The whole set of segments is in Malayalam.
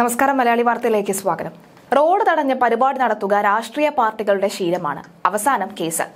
നമസ്കാരം മലയാളി വാർത്തയിലേക്ക് സ്വാഗതം റോഡ് തടഞ്ഞ് പരിപാടി നടത്തുക രാഷ്ട്രീയ പാർട്ടികളുടെ ശീലമാണ് അവസാനം കേസ്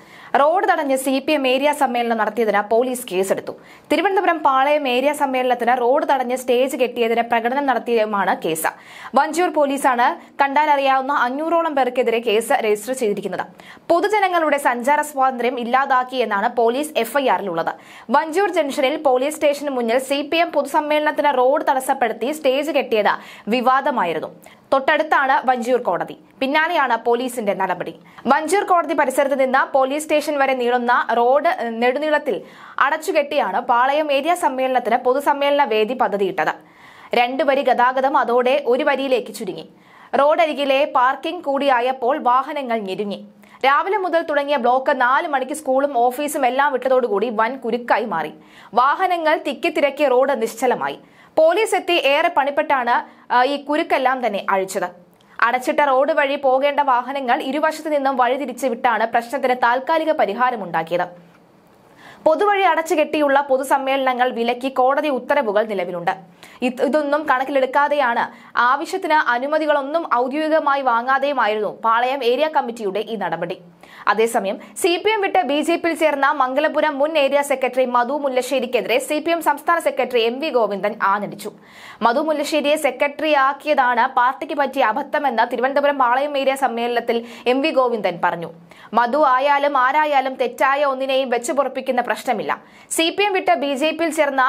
റോഡ് തടഞ്ഞ് സി പി എം ഏരിയ സമ്മേളനം നടത്തിയതിന് പോലീസ് കേസെടുത്തു തിരുവനന്തപുരം പാളയം ഏരിയ സമ്മേളനത്തിന് റോഡ് തടഞ്ഞ് സ്റ്റേജ് കെട്ടിയതിന് പ്രകടനം നടത്തിയതുമാണ് കേസ് വഞ്ചൂർ പോലീസാണ് കണ്ടാലറിയാവുന്ന അഞ്ഞൂറോളം പേർക്കെതിരെ കേസ് രജിസ്റ്റർ ചെയ്തിരിക്കുന്നത് പൊതുജനങ്ങളുടെ സഞ്ചാര സ്വാതന്ത്ര്യം ഇല്ലാതാക്കിയെന്നാണ് പോലീസ് എഫ്ഐആറിലുള്ളത് വഞ്ചൂർ ജംഗ്ഷനിൽ പോലീസ് സ്റ്റേഷന് മുന്നിൽ സി പി എം പൊതുസമ്മേളനത്തിന് റോഡ് തടസ്സപ്പെടുത്തി സ്റ്റേജ് കെട്ടിയത് വിവാദമായിരുന്നു തൊട്ടടുത്താണ് വഞ്ചൂർ കോടതി പിന്നാലെയാണ് പോലീസിന്റെ നടപടി വഞ്ചൂർ കോടതി പരിസരത്ത് നിന്ന് പോലീസ് സ്റ്റേഷൻ സ്റ്റേഷൻ വരെ നീളുന്ന റോഡ് നെടുനീളത്തിൽ അടച്ചുകെട്ടിയാണ് പാളയം ഏരിയ സമ്മേളനത്തിന് പൊതുസമ്മേളന വേദി പദ്ധതിയിട്ടത് രണ്ട് വരി ഗതാഗതം അതോടെ ഒരു വരിയിലേക്ക് ചുരുങ്ങി റോഡരികിലെ പാർക്കിംഗ് കൂടിയായപ്പോൾ വാഹനങ്ങൾ ഞെരുങ്ങി രാവിലെ മുതൽ തുടങ്ങിയ ബ്ലോക്ക് നാല് മണിക്ക് സ്കൂളും ഓഫീസും എല്ലാം വിട്ടതോടുകൂടി വൻ കുരുക്കായി മാറി വാഹനങ്ങൾ തിക്കിത്തിരക്കി റോഡ് നിശ്ചലമായി പോലീസ് എത്തി ഏറെ പണിപ്പെട്ടാണ് ഈ കുരുക്കെല്ലാം തന്നെ അഴിച്ചത് അടച്ചിട്ട റോഡ് വഴി പോകേണ്ട വാഹനങ്ങൾ ഇരുവശത്തു നിന്നും വഴിതിരിച്ച് വിട്ടാണ് പ്രശ്നത്തിന് താൽക്കാലിക പരിഹാരമുണ്ടാക്കിയത് പൊതുവഴി അടച്ചുകെട്ടിയുള്ള പൊതുസമ്മേളനങ്ങൾ വിലക്കി കോടതി ഉത്തരവുകൾ നിലവിലുണ്ട് ഇതൊന്നും കണക്കിലെടുക്കാതെയാണ് ആവശ്യത്തിന് അനുമതികളൊന്നും ഔദ്യോഗികമായി വാങ്ങാതെയുമായിരുന്നു പാളയം ഏരിയ കമ്മിറ്റിയുടെ ഈ നടപടി അതേസമയം സി പി എം വിട്ട് ബി ജെ പിയിൽ ചേർന്ന മംഗലപുരം മുൻ ഏരിയ സെക്രട്ടറി മധു മുല്ലശ്ശേരിക്കെതിരെ സി പി എം സംസ്ഥാന സെക്രട്ടറി എം വി ഗോവിന്ദൻ ആഞ്ഞടിച്ചു മധു മുല്ലശ്ശേരിയെ സെക്രട്ടറിയാക്കിയതാണ് പാർട്ടിക്ക് പറ്റിയ അബദ്ധമെന്ന് തിരുവനന്തപുരം പാളയം ഏരിയ സമ്മേളനത്തിൽ എം വി ഗോവിന്ദൻ പറഞ്ഞു മധു ആയാലും ആരായാലും തെറ്റായ ഒന്നിനെയും വെച്ചുപുറപ്പിക്കുന്ന പ്രശ്നമില്ല സി പി എം വിട്ട് ബി ജെ പിയിൽ ചേർന്ന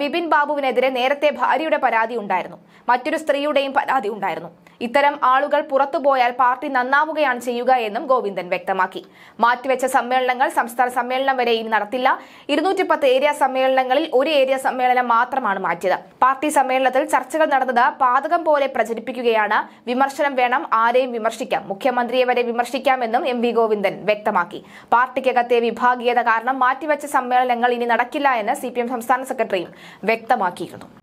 ബിപിൻ ബാബുവിനെതിരെ നേരത്തെ ഭാര്യയുടെ പരാതി ഉണ്ടായിരുന്നു മറ്റൊരു സ്ത്രീയുടെയും പരാതി ഉണ്ടായിരുന്നു ഇത്തരം ആളുകൾ പുറത്തുപോയാൽ പാർട്ടി നന്നാവുകയാണ് ചെയ്യുക എന്നും ഗോവിന്ദൻ വ്യക്തമാക്കി മാറ്റിവെച്ച സമ്മേളനങ്ങൾ സംസ്ഥാന സമ്മേളനം വരെ ഇനി നടത്തില്ല ഇരുന്നൂറ്റി പത്ത് ഏരിയ സമ്മേളനങ്ങളിൽ ഒരു ഏരിയ സമ്മേളനം മാത്രമാണ് മാറ്റിയത് പാർട്ടി സമ്മേളനത്തിൽ ചർച്ചകൾ നടന്നത് പാതകം പോലെ പ്രചരിപ്പിക്കുകയാണ് വിമർശനം വേണം ആരെയും വിമർശിക്കാം മുഖ്യമന്ത്രിയെ വരെ വിമർശിക്കാമെന്നും എം വി ഗോവിന്ദൻ വ്യക്തമാക്കി പാർട്ടിക്കകത്തെ വിഭാഗീയത കാരണം മാറ്റിവെച്ച സമ്മേളനങ്ങൾ ഇനി നടക്കില്ല എന്ന് സി സംസ്ഥാന സെക്രട്ടറിയും വ്യക്തമാക്കിയിരുന്നു